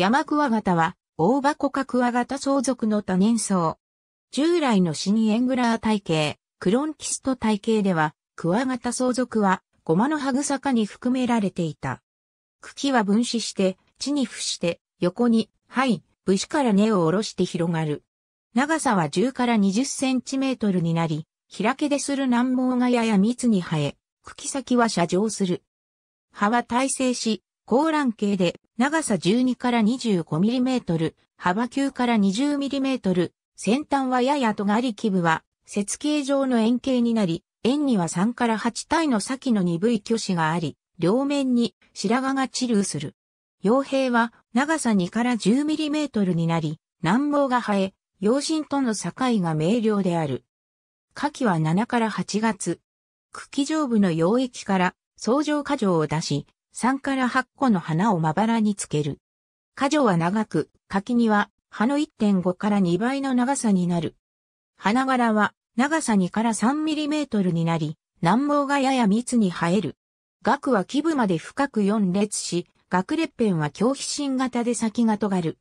山クワガタは、大箱かクワガタ相続の多年草。従来のシニエングラー体系、クロンキスト体系では、クワガタ相続は、ゴマのハグサカに含められていた。茎は分子して、地に付して、横に、はい、武士から根を下ろして広がる。長さは10から20センチメートルになり、開けでする難毛がやや密に生え、茎先は射上する。葉は耐性し、高卵形で長さ12から25ミリメートル、幅9から20ミリメートル、先端はやや尖り基部は、節形状の円形になり、円には3から8体の先の鈍い巨子があり、両面に白髪が治流する。傭兵は長さ2から10ミリメートルになり、難毛が生え、養心との境が明瞭である。下季は7から8月。茎上部の溶液から相乗過剰を出し、3から8個の花をまばらにつける。花女は長く、柿には葉の1.5から2倍の長さになる。花柄は長さ2から3トルになり、南毛がやや密に生える。額は基部まで深く4列し、額裂片は狂皮心型で先が尖る。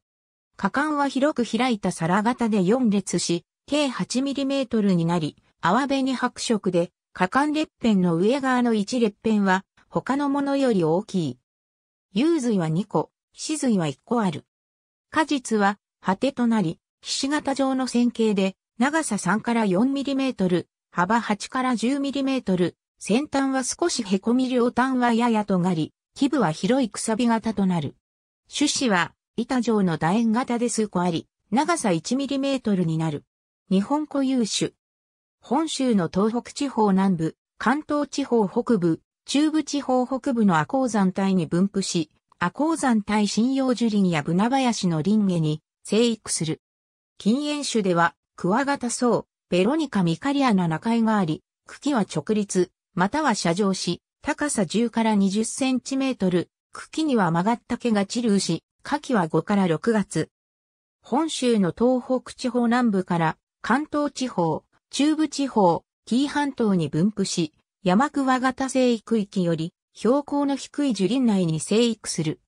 果敢は広く開いた皿型で4列し、計8トルになり、泡紅白色で、果敢裂片の上側の1裂片は他のものより大きい。幽髄は2個、死髄は1個ある。果実は、果てとなり、ひし形状の線形で、長さ3から4トル、幅8から1 0トル、先端は少し凹み両端はやや尖り、基部は広いくさび型となる。種子は、板状の楕円型で数個あり、長さ1トルになる。日本固有種。本州の東北地方南部、関東地方北部、中部地方北部の阿高山帯に分布し、阿高山帯針葉樹林やナ林の林下に生育する。禁煙種では、クワガタソウ、ベロニカミカリアナ中井があり、茎は直立、または斜上し、高さ10から20センチメートル、茎には曲がった毛が散るし、夏季は5から6月。本州の東北地方南部から関東地方、中部地方、紀伊半島に分布し、山桑型生育域より標高の低い樹林内に生育する。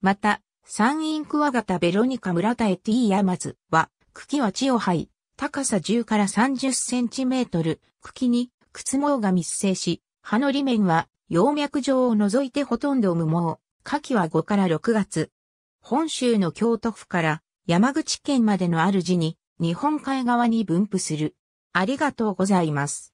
また、山陰クワガタベロニカ村田エティヤマズは、茎は地を這い、高さ10から30センチメートル、茎に靴毛が密生し、葉の裏面は葉脈状を除いてほとんど無毛、夏季は5から6月。本州の京都府から山口県までのある地に日本海側に分布する。ありがとうございます。